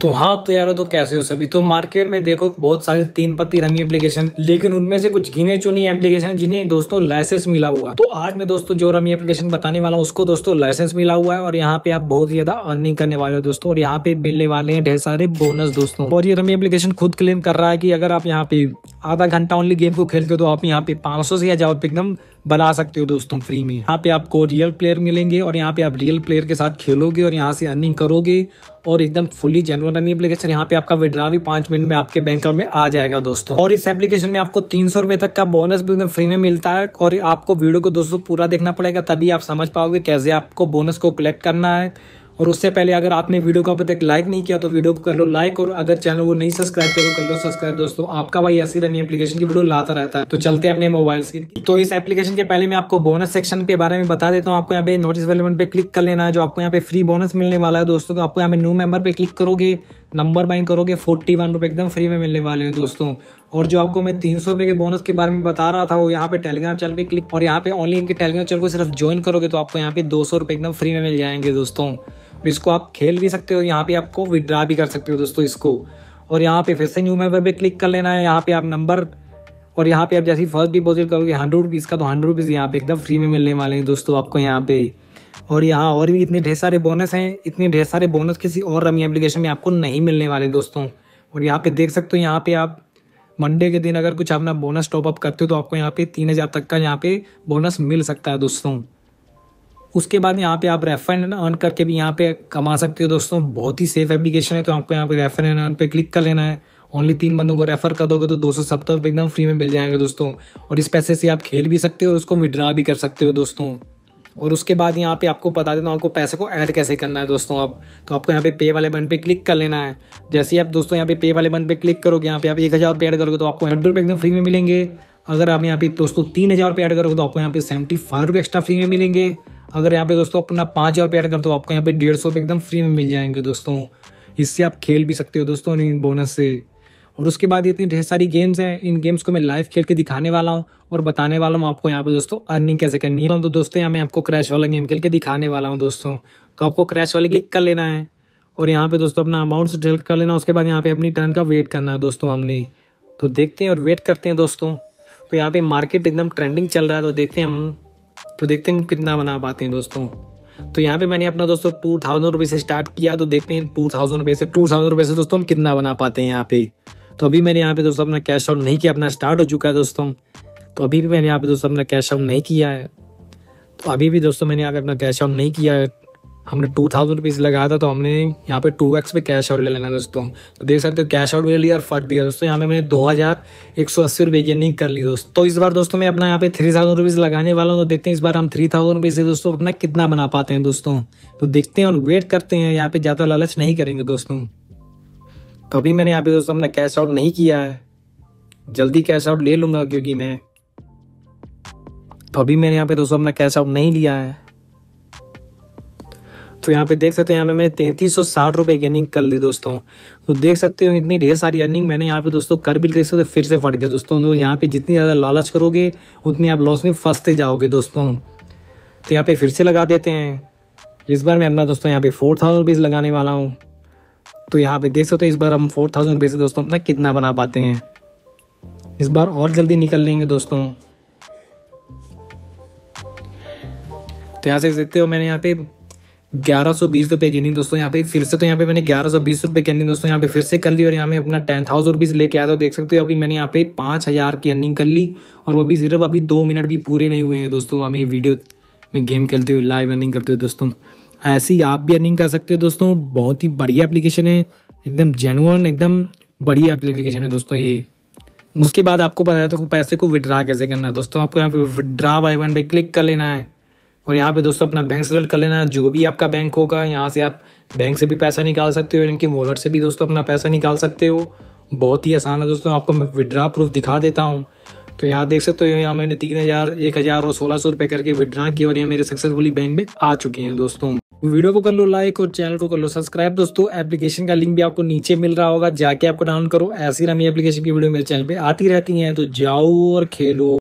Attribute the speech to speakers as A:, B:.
A: तो हाँ तो यार तो कैसे हो सभी तो मार्केट में देखो बहुत सारे तीन पत्ती रंगी एप्लीकेशन लेकिन उनमें से कुछ गिने चुनी एप्लीकेशन जिन्हें दोस्तों लाइसेंस मिला हुआ तो आज मैं दोस्तों जो रमी एप्लीकेशन बताने वाला हूँ उसको दोस्तों लाइसेंस मिला हुआ है और यहाँ पे आप बहुत ज्यादा अर्निंग करने वाले हो दोस्तों और यहाँ पे मिलने वाले हैं ढेर सारे बोनस दोस्तों और ये रमी एप्लीकेशन खुद क्लेम कर रहा है की अगर आप यहाँ पे आधा घंटा ओनली गेम को खेलते हो तो आप यहाँ पे पांच सौ से जाओ एकदम बना सकते हो दोस्तों फ्री में यहाँ पे आपको रियल प्लेयर मिलेंगे और यहाँ पे आप रियल प्लेयर के साथ खेलोगे और यहाँ से अर्निंग करोगे और एकदम फुली जेनुअन रनिंग एप्लीकेशन यहाँ पे आपका विड्रा भी पांच मिनट में आपके बैंक में आ जाएगा दोस्तों और इस एप्लीकेशन में आपको तीन सौ रुपए तक का बोनस भी एकदम फ्री में मिलता है और आपको वीडियो को दोस्तों पूरा देखना पड़ेगा तभी आप समझ पाओगे कैसे आपको बोनस को कलेक्ट करना है और उससे पहले अगर आपने वीडियो को अब तक लाइक नहीं किया तो वीडियो को कर लो लाइक और अगर चैनल को नहीं सब्सक्राइब करो कर लो सब्सक्राइब दोस्तों आपका भाई ऐसी रनिंग एप्लीकेशन की वीडियो लाता रहता है तो चलते हैं अपने मोबाइल से तो इस एप्लीकेशन के पहले मैं आपको बोनस सेक्शन के बारे में बता देता हूँ आपको यहाँ पे नोटिस वेलमेंट पे क्लिक कर लेना है जो आपको यहाँ पे फ्री बोनस मिलने वाला है दोस्तों तो आपको यहाँ पे न्यू मेंबर पे क्लिक करोगे नंबर बाइन करोगे फोर्टी वन रुपये एकदम फ्री में मिलने वाले हैं दोस्तों और जो आपको मैं तीन सौ रुपये के बोनस के बारे में बता रहा था वो यहाँ पे टेलीग्राम चैनल पे क्लिक और यहाँ पे ऑनलाइन के टेलीग्राम चैनल को सिर्फ ज्वाइन करोगे तो आपको यहाँ पे दो सौ रुपये एकदम फ्री में मिल जाएंगे दोस्तों इसको आप खेल भी सकते हो यहाँ पे आपको विड्रा भी कर सकते हो दोस्तों इसको और यहाँ पे फिर से न्यू मेम्बर पे क्लिक कर लेना है यहाँ पे आप नंबर और यहाँ पे आप जैसे फर्स्ट डिपॉजिट करोगे हंड्रेड रुपीज़ का तो हंड्रेड रुपीज़ यहाँ पे एकदम फ्री में मिलने वाले हैं दोस्तों आपको यहाँ पे और यहाँ और भी इतने ढेर सारे बोनस हैं इतने ढेर सारे बोनस किसी और रमी एप्लीकेशन में आपको नहीं मिलने वाले दोस्तों और यहाँ पे देख सकते हो यहाँ पे आप मंडे के दिन अगर कुछ अपना बोनस टॉपअप करते हो तो आपको यहाँ पे तीन हज़ार तक का यहाँ पे बोनस मिल सकता है दोस्तों उसके बाद यहाँ पे आप रेफर एंड अर्न करके भी यहाँ पे कमा सकते हो दोस्तों बहुत ही सेफ एप्लीकेशन है तो आपको यहाँ पे रेफर एंड अर्न पे क्लिक कर लेना है ओनली तीन बंदों को रेफर कर दोगे तो दो सौ सत्तर रुपये एकदम फ्री में मिल जाएंगे दोस्तों और इस पैसे से आप खेल भी सकते हो और उसको विड्रा भी कर सकते हो दोस्तों और उसके बाद यहाँ पे आपको बता देना आपको पैसे को ऐड कैसे करना है दोस्तों अब तो आपको यहाँ पे पे वाले बन पे क्लिक कर लेना है जैसे ही आप दोस्तों यहाँ पे पे वाले बन पे क्लिक करोगे यहाँ पे आप एक हज़ार रुपये ऐड करोगे तो आपको हंड्रेड रुपये एकदम फ्री में मिलेंगे अगर आप यहाँ पे दोस्तों तीन हज़ार रुपये ऐड करोगे तो आपको यहाँ पे सेवेंटी फाइव रुपये एक्स्ट्रा फ्री में मिलेंगे अगर यहाँ पे दोस्तों अपना पाँच हज़ार रुपये ऐड करते हो आपको यहाँ पे डेढ़ सौ रुपये एकदम फ्री में मिल जाएंगे दोस्तों इससे आप खेल भी सकते हो दोस्तों इन बोनस से और उसके बाद इतनी ढेर सारी गेम्स हैं इन गेम्स को मैं लाइव खेल के दिखाने वाला हूँ और बताने वाला हूँ आपको यहाँ पे दोस्तों अर्निंग कैसे करनी है तो दोस्तों यहाँ मैं आपको क्रैश वाला गेम खेल के दिखाने वाला हूँ दोस्तों तो आपको क्रैश वाले क्लिक कर लेना है और यहाँ पे दोस्तों अपना अमाउंट सेलेक्ट कर लेना उसके बाद यहाँ पे अपनी टर्न का वेट करना है दोस्तों हमने तो देखते हैं और वेट करते हैं दोस्तों तो यहाँ पे मार्केट एकदम ट्रेंडिंग चल रहा है तो देखते हैं हम तो देखते हैं कितना बना पाते हैं दोस्तों तो यहाँ पे मैंने अपना दोस्तों टू थाउजेंड रुपये से स्टार्ट किया तो देखते हैं टू थाउजेंड रुपये से टू थाउजेंड रुपये से दोस्तों हम कितना बना पाते हैं यहाँ पे तो अभी मैंने यहाँ पे दोस्तों अपना कैश आउट नहीं किया अपना स्टार्ट हो चुका है दोस्तों तो अभी भी मैंने यहाँ पे दोस्तों अपना कैश आउट नहीं किया है तो अभी भी दोस्तों मैंने यहाँ पे अपना कैश आउट नहीं किया है हमने टू थाउजेंड रुपीज़ लगाया था तो हमने यहाँ पे टू एक्स पे कैश आउट ले लेना दोस्तों तो देख सकते हो कैश आउट ले लिया और फट दिया दोस्तों यहाँ पे मैंने दो हज़ार एक सौ अस्सी रुपये की नहीं कर ली दोस्तों तो इस बार दोस्तों मैं अपना यहाँ पे थ्री थाउजेंड रुपीज़ लगाने वाला हूँ तो देखते हैं इस बार हम थ्री थाउजेंड रुपीज़ से दोस्तों अपना कितना बना पाते हैं दोस्तों तो देखते हैं और वेट करते हैं यहाँ पे ज़्यादा लालच नहीं करेंगे दोस्तों तो अभी मैंने यहाँ पे दोस्तों अपना कैश आउट नहीं किया है जल्दी कैश आउट ले लूंगा क्योंकि मैं तो अभी मैंने यहाँ पे दोस्तों अपना कैश आउट नहीं लिया है तो यहाँ पे देख सकते हैं यहाँ पे मैंने तैंतीस सौ साठ रुपये की अर्निंग कर ली दोस्तों तो देख सकते हो इतनी ढेर सारी अर्निंग मैंने यहाँ पे दोस्तों कर भी देख सकते तो फिर से फट गया दोस्तों तो यहाँ पे जितनी ज़्यादा लालच करोगे उतनी आप लॉस में फंसते जाओगे दोस्तों तो यहाँ पे फिर से लगा देते हैं इस बार मैं अपना दोस्तों यहाँ पे फोर थाउजेंड लगाने वाला हूँ तो यहाँ पे देख सकते हो इस बार हम फोर थाउजेंड दोस्तों अपना कितना बना पाते हैं इस बार और जल्दी निकल लेंगे दोस्तों तो यहाँ से देखते हो मैंने यहाँ पे ग्यारह सौ बीस रुपये की दोस्तों यहाँ पे फिर से तो यहाँ पे मैंने ग्यारह सौ बीस रुपये की दोस्तों यहाँ पे फिर से कर ली और यहाँ पे अपना टेन थाउजेंड रुपीज़ लेके आया तो देख सकते हो अभी मैंने यहाँ पे पाँच हज़ार की रनिंग कर ली और वो भी सिर्फ अभी दो मिनट भी पूरे नहीं हुए हैं दोस्तों अभी वीडियो में गेम खेलते हुए लाइव रनिंग करते हो दोस्तों ऐसी आप भी रनिंग कर सकते हो दोस्तों बहुत ही बढ़िया एप्लीकेशन है एकदम जेनुअन एकदम बढ़िया एप्लीकेशन है दोस्तों ये उसके बाद आपको पता है तो पैसे को विड्रा कैसे करना है दोस्तों आपको यहाँ पे विड्रा बाई वन पे क्लिक कर लेना है और यहाँ पे दोस्तों अपना बैंक सेलेक्ट कर लेना जो भी आपका बैंक होगा यहाँ से आप बैंक से भी पैसा निकाल सकते हो इनके वॉलेट से भी दोस्तों अपना पैसा निकाल सकते हो बहुत ही आसान है दोस्तों आपको मैं विड्रा प्रूफ दिखा देता हूँ तो यहाँ देख सकते हो यहाँ मैंने तीन हज़ार एक हज़ार और सोलह सौ रुपये करके विड्रा किया और ये मेरे सक्सेसफुली बैंक में आ चुके हैं दोस्तों वीडियो को कर लो लाइक और चैनल को कर लो सब्सक्राइब दोस्तों एप्लीकेशन का लिंक भी आपको नीचे मिल रहा होगा जाके आपको डाउनलोड करो ऐसी रमी एप्लीकेशन की वीडियो मेरे चैनल पे आती रहती है तो जाओ और खेलो